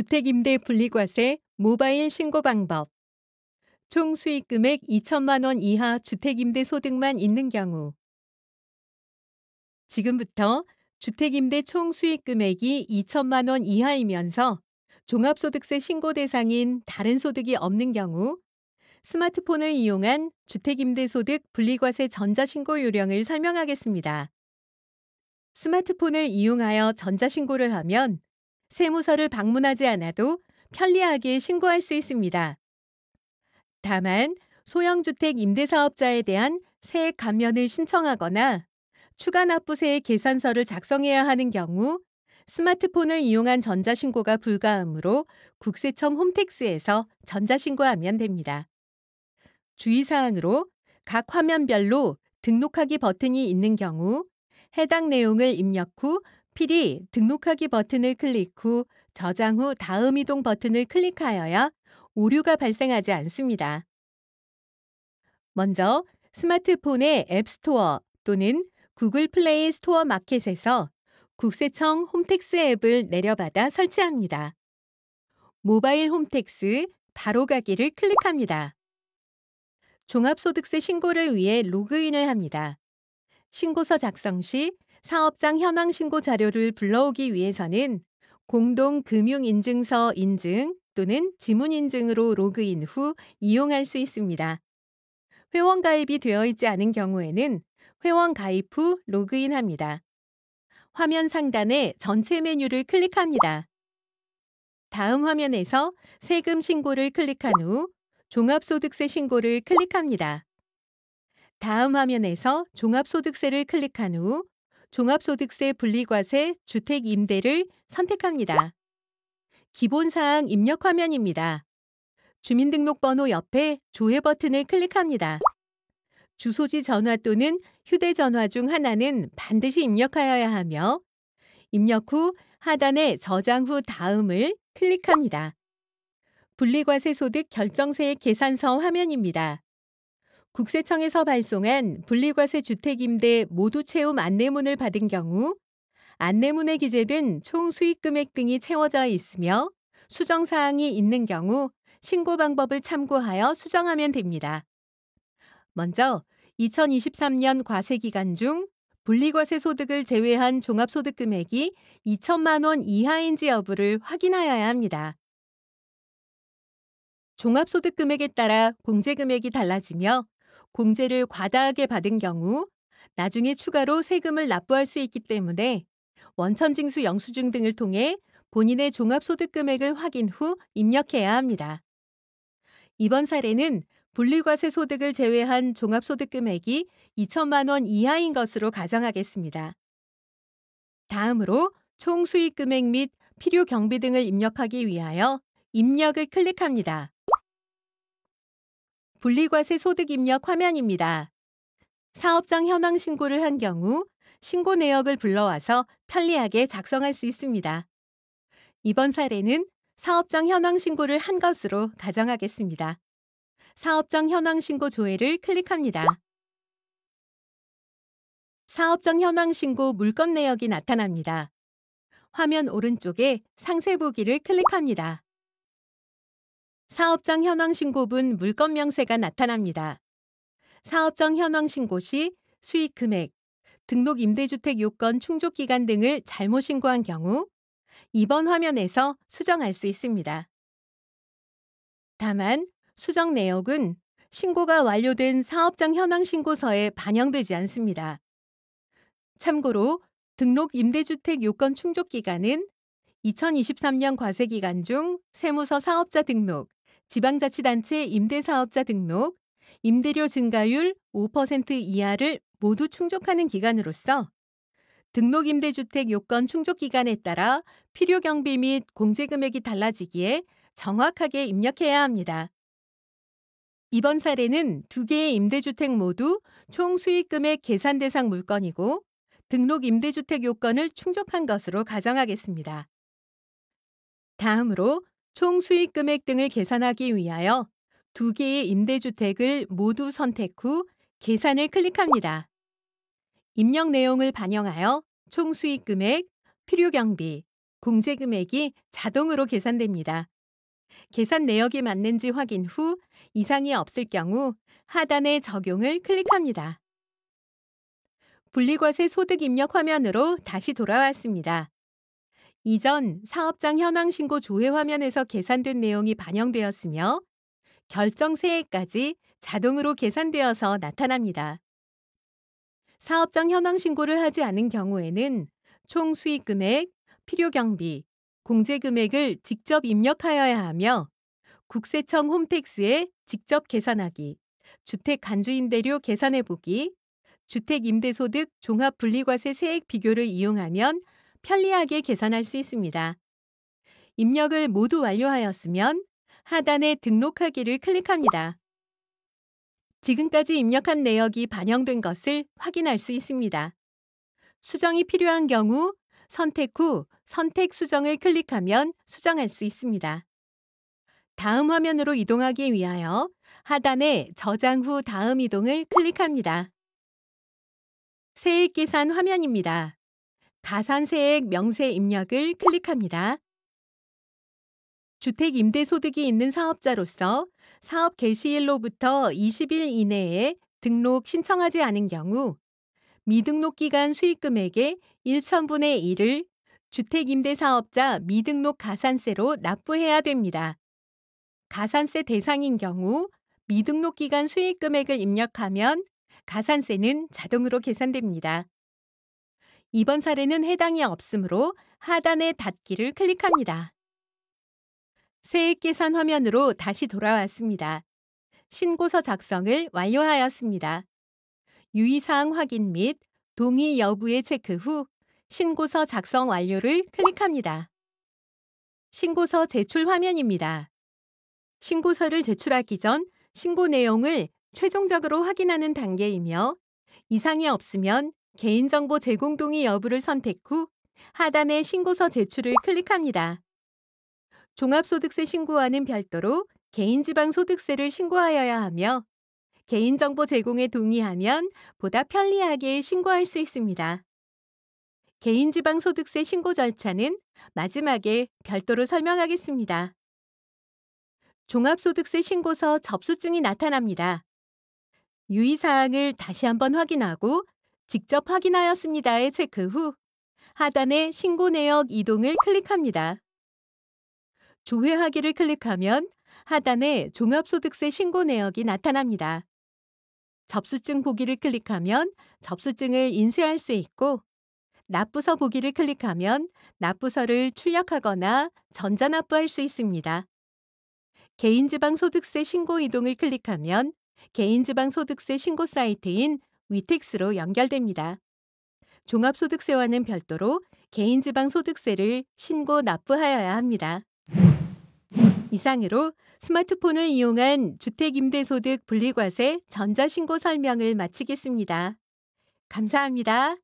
주택임대 분리과세 모바일 신고 방법 총 수익 금액 2천만 원 이하 주택임대 소득만 있는 경우 지금부터 주택임대 총 수익 금액이 2천만 원 이하이면서 종합소득세 신고 대상인 다른 소득이 없는 경우 스마트폰을 이용한 주택임대소득 분리과세 전자신고 요령을 설명하겠습니다. 스마트폰을 이용하여 전자신고를 하면 세무서를 방문하지 않아도 편리하게 신고할 수 있습니다. 다만 소형주택 임대사업자에 대한 세액 감면을 신청하거나 추가 납부세의 계산서를 작성해야 하는 경우 스마트폰을 이용한 전자신고가 불가하므로 국세청 홈택스에서 전자신고하면 됩니다. 주의사항으로 각 화면별로 등록하기 버튼이 있는 경우 해당 내용을 입력 후 필히 등록하기 버튼을 클릭 후 저장 후 다음 이동 버튼을 클릭하여야 오류가 발생하지 않습니다. 먼저 스마트폰의 앱스토어 또는 구글 플레이 스토어 마켓에서 국세청 홈택스 앱을 내려받아 설치합니다. 모바일 홈택스 바로가기를 클릭합니다. 종합소득세 신고를 위해 로그인을 합니다. 신고서 작성 시 사업장 현황 신고 자료를 불러오기 위해서는 공동 금융 인증서 인증 또는 지문 인증으로 로그인 후 이용할 수 있습니다. 회원 가입이 되어 있지 않은 경우에는 회원 가입 후 로그인합니다. 화면 상단에 전체 메뉴를 클릭합니다. 다음 화면에서 세금 신고를 클릭한 후 종합소득세 신고를 클릭합니다. 다음 화면에서 종합소득세를 클릭한 후 종합소득세 분리과세 주택임대를 선택합니다. 기본사항 입력 화면입니다. 주민등록번호 옆에 조회 버튼을 클릭합니다. 주소지 전화 또는 휴대전화 중 하나는 반드시 입력하여야 하며 입력 후 하단에 저장 후 다음을 클릭합니다. 분리과세소득 결정세액 계산서 화면입니다. 국세청에서 발송한 분리과세 주택임대 모두 채움 안내문을 받은 경우 안내문에 기재된 총 수익금액 등이 채워져 있으며 수정사항이 있는 경우 신고 방법을 참고하여 수정하면 됩니다. 먼저 2023년 과세기간 중 분리과세 소득을 제외한 종합소득금액이 2천만 원 이하인지 여부를 확인하여야 합니다. 종합소득금액에 따라 공제금액이 달라지며 공제를 과다하게 받은 경우 나중에 추가로 세금을 납부할 수 있기 때문에 원천징수 영수증 등을 통해 본인의 종합소득 금액을 확인 후 입력해야 합니다. 이번 사례는 분리과세 소득을 제외한 종합소득 금액이 2천만 원 이하인 것으로 가정하겠습니다. 다음으로 총수익 금액 및 필요 경비 등을 입력하기 위하여 입력을 클릭합니다. 분리과세 소득 입력 화면입니다. 사업장 현황 신고를 한 경우 신고 내역을 불러와서 편리하게 작성할 수 있습니다. 이번 사례는 사업장 현황 신고를 한 것으로 가정하겠습니다. 사업장 현황 신고 조회를 클릭합니다. 사업장 현황 신고 물건 내역이 나타납니다. 화면 오른쪽에 상세 보기를 클릭합니다. 사업장 현황신고분 물건 명세가 나타납니다. 사업장 현황신고 시 수익 금액, 등록 임대주택 요건 충족 기간 등을 잘못 신고한 경우 이번 화면에서 수정할 수 있습니다. 다만 수정 내역은 신고가 완료된 사업장 현황 신고서에 반영되지 않습니다. 참고로 등록 임대주택 요건 충족 기간은 2023년 과세 기간 중 세무서 사업자 등록, 지방자치단체 임대사업자 등록, 임대료 증가율 5% 이하를 모두 충족하는 기간으로서 등록 임대주택 요건 충족 기간에 따라 필요 경비 및 공제 금액이 달라지기에 정확하게 입력해야 합니다. 이번 사례는 두 개의 임대주택 모두 총 수익금액 계산 대상 물건이고 등록 임대주택 요건을 충족한 것으로 가정하겠습니다. 다음으로 총 수익 금액 등을 계산하기 위하여 두 개의 임대주택을 모두 선택 후 계산을 클릭합니다. 입력 내용을 반영하여 총 수익 금액, 필요 경비, 공제 금액이 자동으로 계산됩니다. 계산 내역이 맞는지 확인 후 이상이 없을 경우 하단의 적용을 클릭합니다. 분리과세 소득 입력 화면으로 다시 돌아왔습니다. 이전 사업장 현황 신고 조회 화면에서 계산된 내용이 반영되었으며 결정 세액까지 자동으로 계산되어서 나타납니다. 사업장 현황 신고를 하지 않은 경우에는 총 수익 금액, 필요 경비, 공제 금액을 직접 입력하여야 하며 국세청 홈택스에 직접 계산하기, 주택 간주임대료 계산해보기, 주택임대소득 종합분리과세 세액 비교를 이용하면 편리하게 계산할 수 있습니다. 입력을 모두 완료하였으면 하단에 등록하기를 클릭합니다. 지금까지 입력한 내역이 반영된 것을 확인할 수 있습니다. 수정이 필요한 경우 선택 후 선택 수정을 클릭하면 수정할 수 있습니다. 다음 화면으로 이동하기 위하여 하단에 저장 후 다음 이동을 클릭합니다. 세액 계산 화면입니다. 가산세액 명세 입력을 클릭합니다. 주택 임대소득이 있는 사업자로서 사업 개시일로부터 20일 이내에 등록 신청하지 않은 경우 미등록 기간 수익금액의 1천분의 1을 주택임대사업자 미등록 가산세로 납부해야 됩니다. 가산세 대상인 경우 미등록 기간 수익금액을 입력하면 가산세는 자동으로 계산됩니다. 이번 사례는 해당이 없으므로 하단의 닫기를 클릭합니다. 세액 계산 화면으로 다시 돌아왔습니다. 신고서 작성을 완료하였습니다. 유의사항 확인 및 동의 여부의 체크 후 신고서 작성 완료를 클릭합니다. 신고서 제출 화면입니다. 신고서를 제출하기 전 신고 내용을 최종적으로 확인하는 단계이며 이상이 없으면 개인정보 제공 동의 여부를 선택 후 하단의 신고서 제출을 클릭합니다. 종합소득세 신고와는 별도로 개인지방소득세를 신고하여야 하며 개인정보 제공에 동의하면 보다 편리하게 신고할 수 있습니다. 개인지방소득세 신고 절차는 마지막에 별도로 설명하겠습니다. 종합소득세 신고서 접수증이 나타납니다. 유의사항을 다시 한번 확인하고 직접 확인하였습니다에 체크 후 하단의 신고 내역 이동을 클릭합니다. 조회하기를 클릭하면 하단에 종합소득세 신고 내역이 나타납니다. 접수증 보기를 클릭하면 접수증을 인쇄할 수 있고 납부서 보기를 클릭하면 납부서를 출력하거나 전자납부할 수 있습니다. 개인지방소득세 신고 이동을 클릭하면 개인지방소득세 신고 사이트인 위택스로 연결됩니다. 종합소득세와는 별도로 개인지방소득세를 신고 납부하여야 합니다. 이상으로 스마트폰을 이용한 주택임대소득 분리과세 전자신고 설명을 마치겠습니다. 감사합니다.